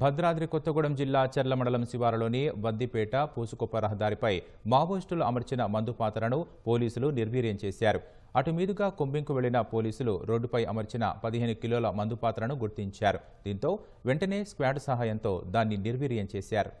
భద్రాద్రి కొత్తగూడెం జిల్లా చెర్ల మండలం శివారులోని వద్దిపేట పూసుకొప్ప రహదారిపై మావోయిస్టులు అమర్చిన మందుపాతలను పోలీసులు నిర్వీర్యం చేశారు అటు మీదుగా కొంబింకు వెళ్లిన పోలీసులు రోడ్డుపై అమర్చిన పదిహేను కిలోల మందుపాతలను గుర్తించారు దీంతో వెంటనే స్క్వాడ్ సహాయంతో దాన్ని నిర్వీర్యం చేశారు